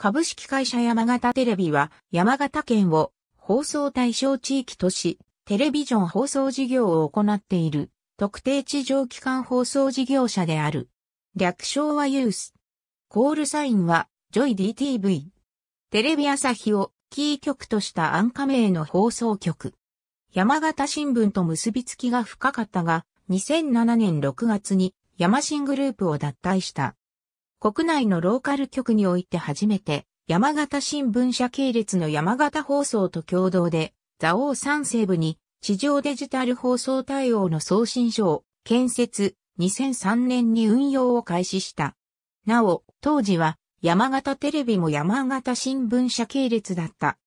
株式会社山形テレビは山形県を放送対象地域とし、テレビジョン放送事業を行っている特定地上機関放送事業者である。略称はユース。コールサインはジョイ DTV。テレビ朝日をキー局とした安価名の放送局。山形新聞と結びつきが深かったが、2007年6月に山新グループを脱退した。国内のローカル局において初めて、山形新聞社系列の山形放送と共同で、蔵王三西部に地上デジタル放送対応の送信所を建設2003年に運用を開始した。なお、当時は山形テレビも山形新聞社系列だった。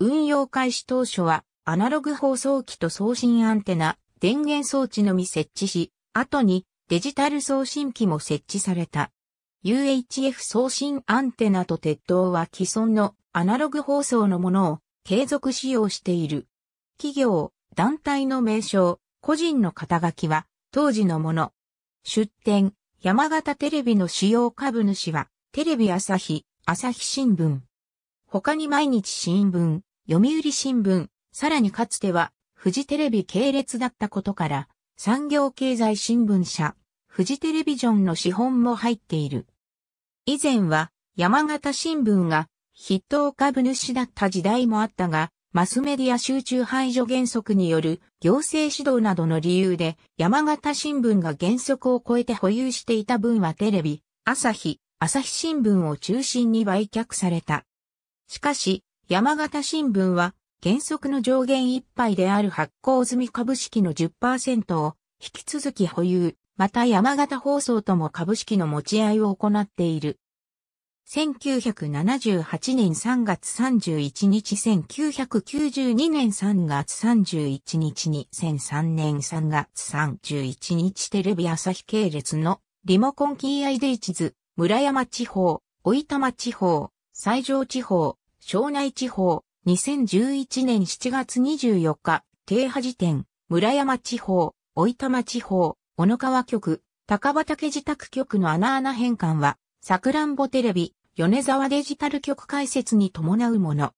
運用開始当初はアナログ放送機と送信アンテナ、電源装置のみ設置し、後にデジタル送信機も設置された。UHF 送信アンテナと鉄塔は既存のアナログ放送のものを継続使用している。企業、団体の名称、個人の肩書きは当時のもの。出展、山形テレビの使用株主はテレビ朝日、朝日新聞。他に毎日新聞、読売新聞、さらにかつてはフジテレビ系列だったことから、産業経済新聞社、フジテレビジョンの資本も入っている。以前は山形新聞が筆頭株主だった時代もあったが、マスメディア集中排除原則による行政指導などの理由で山形新聞が原則を超えて保有していた分はテレビ、朝日、朝日新聞を中心に売却された。しかし、山形新聞は原則の上限いっぱいである発行済み株式の10%を引き続き保有。また山形放送とも株式の持ち合いを行っている。1978年3月31日、1992年3月31日、2003年3月31日、テレビ朝日系列のリモコンキーアイデイ地図、村山地方、追玉地方、西条地方、庄内地方、2011年7月24日、停波時点、村山地方、追玉地方、小野川局、高畑自宅局の穴穴変換は、さくらんぼテレビ、米沢デジタル局解説に伴うもの。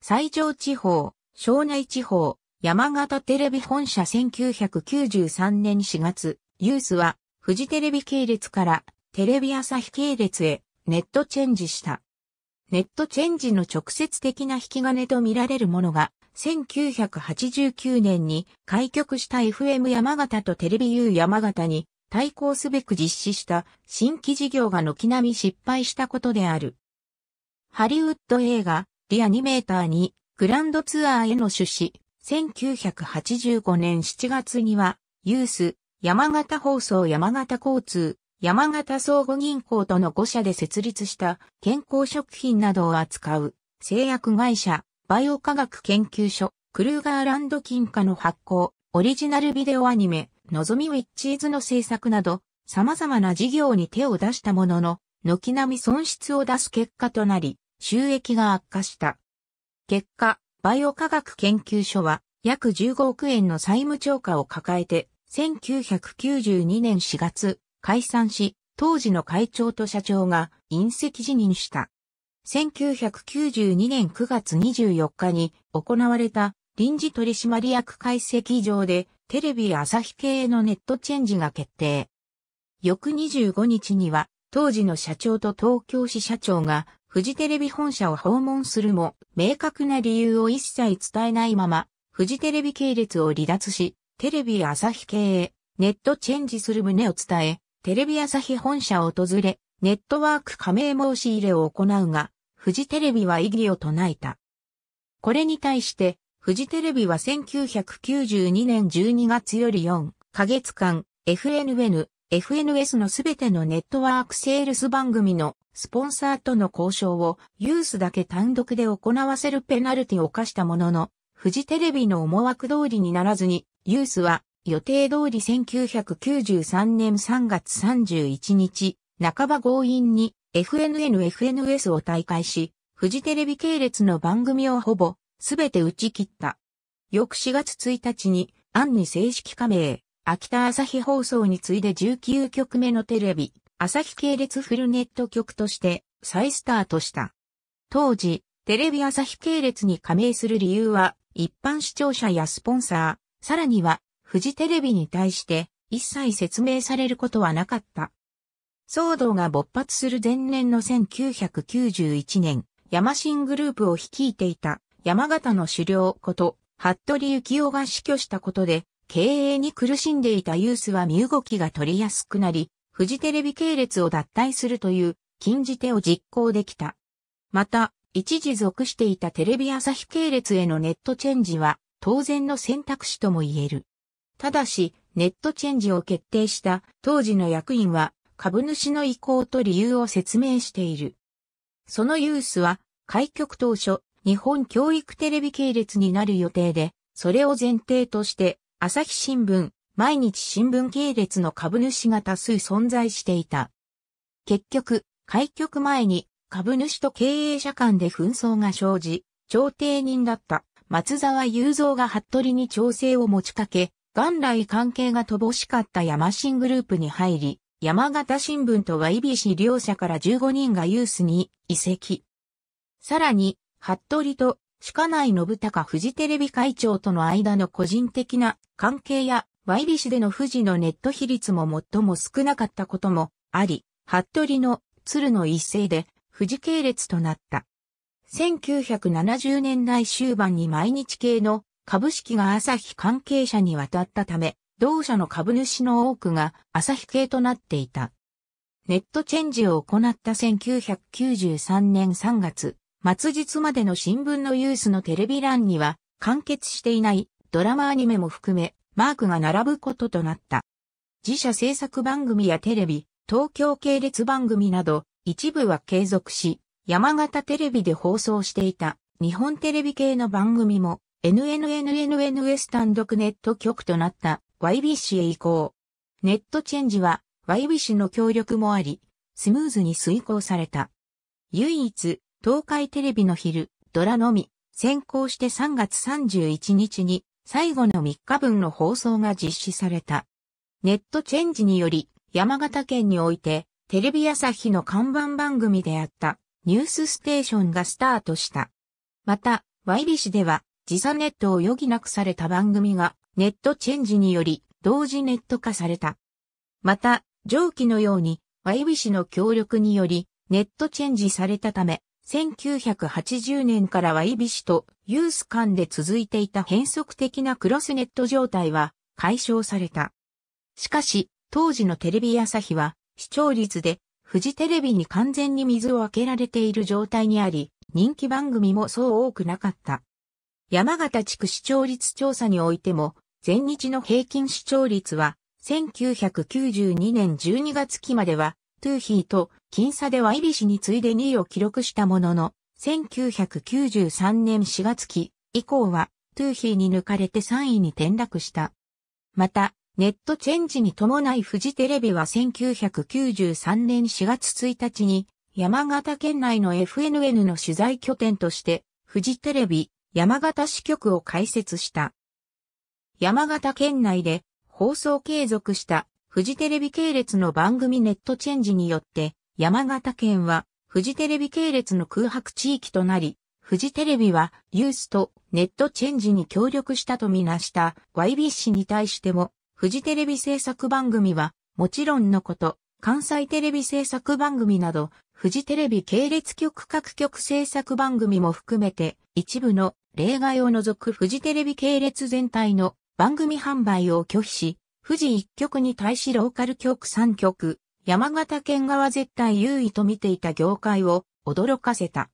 西条地方、庄内地方、山形テレビ本社1993年4月、ユースは、富士テレビ系列から、テレビ朝日系列へ、ネットチェンジした。ネットチェンジの直接的な引き金と見られるものが、1989年に開局した FM 山形とテレビ U 山形に対抗すべく実施した新規事業が軒並み失敗したことである。ハリウッド映画、リアニメーターにグランドツアーへの出資、1985年7月には、ユース、山形放送山形交通、山形相互銀行との5社で設立した健康食品などを扱う製薬会社バイオ科学研究所、クルーガーランド金貨の発行、オリジナルビデオアニメ、のぞみウィッチーズの制作など、様々な事業に手を出したものの、軒並み損失を出す結果となり、収益が悪化した。結果、バイオ科学研究所は、約15億円の債務超過を抱えて、1992年4月、解散し、当時の会長と社長が隕石辞任した。1992年9月24日に行われた臨時取締役会席上でテレビ朝日系のネットチェンジが決定。翌25日には当時の社長と東京市社長がフジテレビ本社を訪問するも明確な理由を一切伝えないままフジテレビ系列を離脱しテレビ朝日系へネットチェンジする旨を伝えテレビ朝日本社を訪れネットワーク加盟申し入れを行うが、フジテレビは異議を唱えた。これに対して、フジテレビは1992年12月より4ヶ月間、FNN、FNS のすべてのネットワークセールス番組のスポンサーとの交渉をユースだけ単独で行わせるペナルティを課したものの、フジテレビの思惑通りにならずに、ユースは予定通り1993年3月31日、半ば強引に FNN-FNS を退会し、フジテレビ系列の番組をほぼすべて打ち切った。翌4月1日に、案に正式加盟、秋田朝日放送に次いで19局目のテレビ、朝日系列フルネット局として再スタートした。当時、テレビ朝日系列に加盟する理由は、一般視聴者やスポンサー、さらには、フジテレビに対して、一切説明されることはなかった。騒動が勃発する前年の1991年、山新グループを率いていた山形の狩猟こと、服部幸男が死去したことで、経営に苦しんでいたユースは身動きが取りやすくなり、フジテレビ系列を脱退するという禁じ手を実行できた。また、一時属していたテレビ朝日系列へのネットチェンジは当然の選択肢とも言える。ただし、ネットチェンジを決定した当時の役員は株主の意向と理由を説明している。そのユースは、開局当初、日本教育テレビ系列になる予定で、それを前提として、朝日新聞、毎日新聞系列の株主が多数存在していた。結局、開局前に株主と経営者間で紛争が生じ、調停人だった松沢雄三が服部に調整を持ちかけ、元来関係が乏しかった山新グループに入り、山形新聞と YBC 両社から15人がユースに移籍。さらに、服部と鹿内信孝富士テレビ会長との間の個人的な関係や、YBC での富士のネット比率も最も少なかったこともあり、服部の鶴の一世で富士系列となった。1970年代終盤に毎日系の株式が朝日関係者に渡ったため、同社の株主の多くが朝日系となっていた。ネットチェンジを行った1993年3月、末日までの新聞のユースのテレビ欄には、完結していないドラマアニメも含め、マークが並ぶこととなった。自社制作番組やテレビ、東京系列番組など、一部は継続し、山形テレビで放送していた日本テレビ系の番組も NNNNNS 単独ネット局となったワイビッシュへ移行。ネットチェンジは、ワイビッシュの協力もあり、スムーズに遂行された。唯一、東海テレビの昼、ドラのみ、先行して3月31日に、最後の3日分の放送が実施された。ネットチェンジにより、山形県において、テレビ朝日の看板番組であった、ニュースステーションがスタートした。また、ワイビ市では、時差ネットを余儀なくされた番組がネットチェンジにより同時ネット化された。また、上記のように、ワイビ氏の協力により、ネットチェンジされたため、1980年からワイビ氏とユース間で続いていた変則的なクロスネット状態は解消された。しかし、当時のテレビ朝日は、視聴率で、フジテレビに完全に水をあけられている状態にあり、人気番組もそう多くなかった。山形地区視聴率調査においても、全日の平均視聴率は、1992年12月期までは、トゥーヒーと、僅差ではイビシに次いで2位を記録したものの、1993年4月期以降は、トゥーヒーに抜かれて3位に転落した。また、ネットチェンジに伴いフジテレビは1993年4月1日に山形県内の FNN の取材拠点としてフジテレビ山形支局を開設した。山形県内で放送継続したフジテレビ系列の番組ネットチェンジによって、山形県はフジテレビ系列の空白地域となり、フジテレビはユースとネットチェンジに協力したとみなした YBC に対しても、フジテレビ制作番組はもちろんのこと、関西テレビ制作番組など、フジテレビ系列局各局制作番組も含めて、一部の例外を除くフジテレビ系列全体の番組販売を拒否し、富士一局に対しローカル局三局、山形県側絶対優位と見ていた業界を驚かせた。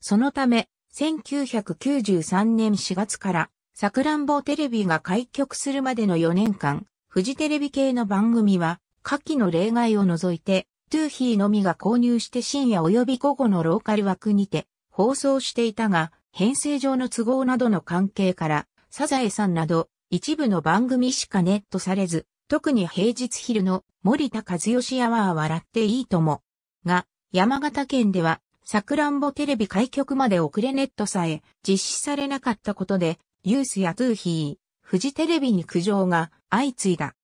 そのため、1993年4月から、さくらんぼテレビが開局するまでの4年間、富士テレビ系の番組は、下記の例外を除いて、トゥーヒーのみが購入して深夜及び午後のローカル枠にて放送していたが、編成上の都合などの関係から、サザエさんなど、一部の番組しかネットされず、特に平日昼の森田和義アワー笑っていいとも。が、山形県では、さくらんぼテレビ開局まで遅れネットさえ実施されなかったことで、ユースやトゥーヒー、フジテレビに苦情が相次いだ。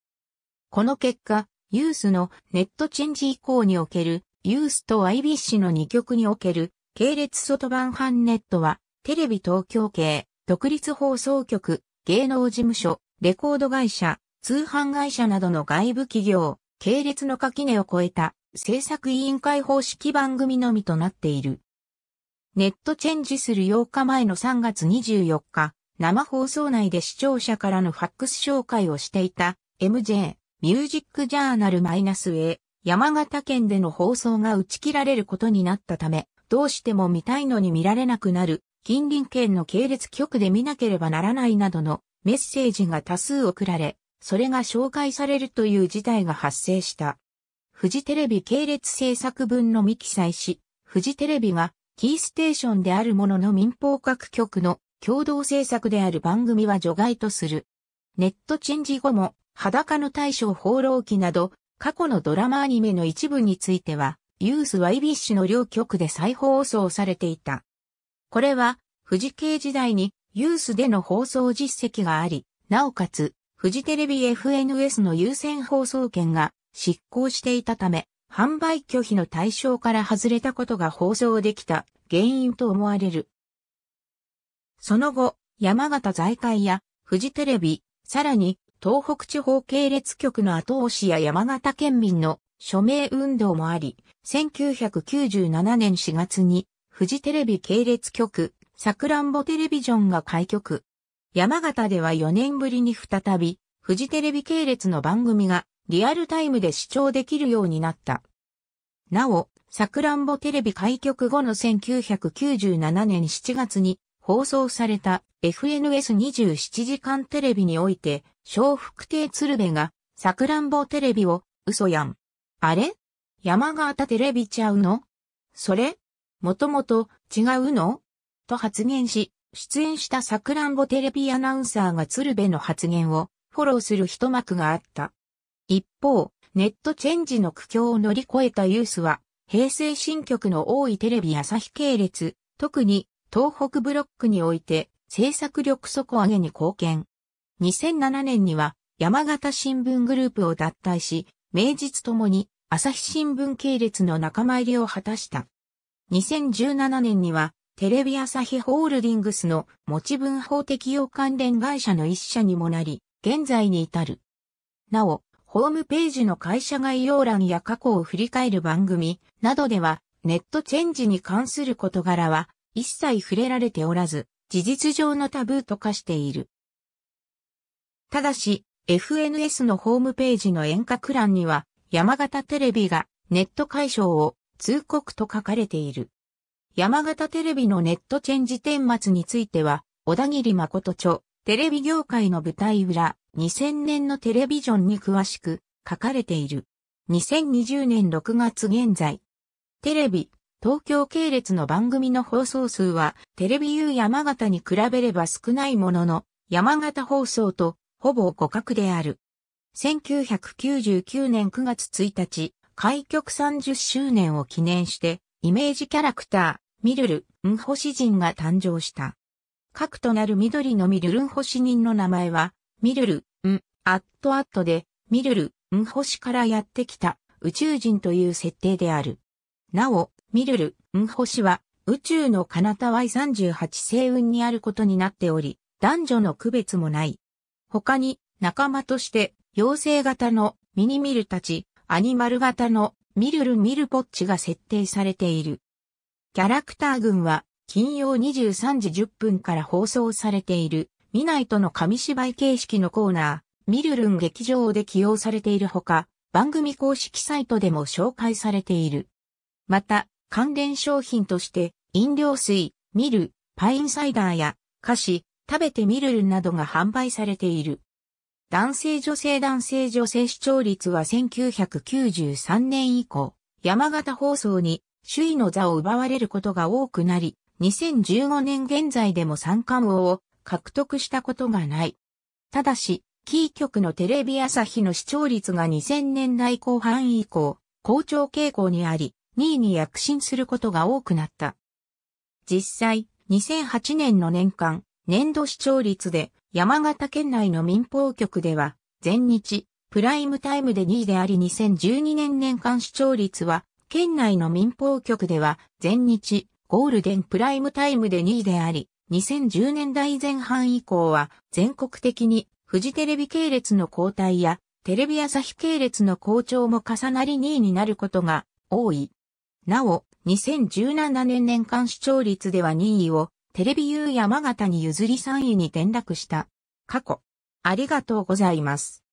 この結果、ユースのネットチェンジ以降における、ユースと IBC の2局における、系列外版版ネットは、テレビ東京系、独立放送局、芸能事務所、レコード会社、通販会社などの外部企業、系列の垣根を超えた制作委員会方式番組のみとなっている。ネットチェンジする8日前の3月24日、生放送内で視聴者からのファックス紹介をしていた MJ ミュージックジャーナル -A 山形県での放送が打ち切られることになったため、どうしても見たいのに見られなくなる近隣県の系列局で見なければならないなどのメッセージが多数送られ、それが紹介されるという事態が発生した。フジテレビ系列制作分のみ記載し、フジテレビがキーステーションであるものの民放各局の共同制作である番組は除外とする。ネット陳ェ後も裸の大将放浪記など過去のドラマアニメの一部については、ユースワイビッシュの両局で再放送されていた。これは、富士系時代にユースでの放送実績があり、なおかつ、富士テレビ FNS の優先放送権が失効していたため、販売拒否の対象から外れたことが放送できた原因と思われる。その後、山形財界や富士テレビ、さらに東北地方系列局の後押しや山形県民の署名運動もあり、1997年4月に富士テレビ系列局、さくらんぼテレビジョンが開局。山形では4年ぶりに再び、富士テレビ系列の番組がリアルタイムで視聴できるようになった。なお、さくらんぼテレビ開局後の1997年7月に放送された FNS27 時間テレビにおいて、小福亭鶴瓶がさくらんぼテレビを嘘やん。あれ山形テレビちゃうのそれもともと違うのと発言し、出演したさくらんぼテレビアナウンサーが鶴瓶の発言をフォローする一幕があった。一方、ネットチェンジの苦境を乗り越えたユースは、平成新曲の多いテレビ朝日系列、特に東北ブロックにおいて制作力底上げに貢献。2007年には山形新聞グループを脱退し、名実ともに朝日新聞系列の仲間入りを果たした。2017年には、テレビ朝日ホールディングスの持ち分法適用関連会社の一社にもなり、現在に至る。なお、ホームページの会社概要欄や過去を振り返る番組などでは、ネットチェンジに関する事柄は一切触れられておらず、事実上のタブーと化している。ただし、FNS のホームページの遠隔欄には、山形テレビがネット解消を通告と書かれている。山形テレビのネットチェンジ点末については、小田切誠著、テレビ業界の舞台裏、2000年のテレビジョンに詳しく書かれている。2020年6月現在。テレビ、東京系列の番組の放送数は、テレビ U 山形に比べれば少ないものの、山形放送とほぼ互角である。1999年9月1日、開局30周年を記念して、イメージキャラクター、ミルル、ン星人が誕生した。核となる緑のミルルン星人の名前は、ミルル、ン、アットアットで、ミルル、ン星からやってきた宇宙人という設定である。なお、ミルル、ン星は、宇宙の彼方 Y38 星雲にあることになっており、男女の区別もない。他に、仲間として、妖精型のミニミルたち、アニマル型のミルル・ミルポッチが設定されている。キャラクター群は金曜23時10分から放送されているミナイトの紙芝居形式のコーナー、ミルルン劇場で起用されているほか、番組公式サイトでも紹介されている。また、関連商品として、飲料水、ミル、パインサイダーや、菓子、食べてミルルンなどが販売されている。男性女性男性女性視聴率は1993年以降、山形放送に首位の座を奪われることが多くなり、2015年現在でも三冠王を獲得したことがない。ただし、キー局のテレビ朝日の視聴率が2000年代後半以降、好調傾向にあり、2位に躍進することが多くなった。実際、2008年の年間、年度視聴率で山形県内の民放局では、全日、プライムタイムで2位であり2012年年間視聴率は、県内の民放局では、全日、ゴールデンプライムタイムで2位であり、2010年代前半以降は、全国的に、フジテレビ系列の交代や、テレビ朝日系列の好調も重なり2位になることが多い。なお、2017年年間視聴率では2位をテレビ U 山形に譲り3位に転落した。過去。ありがとうございます。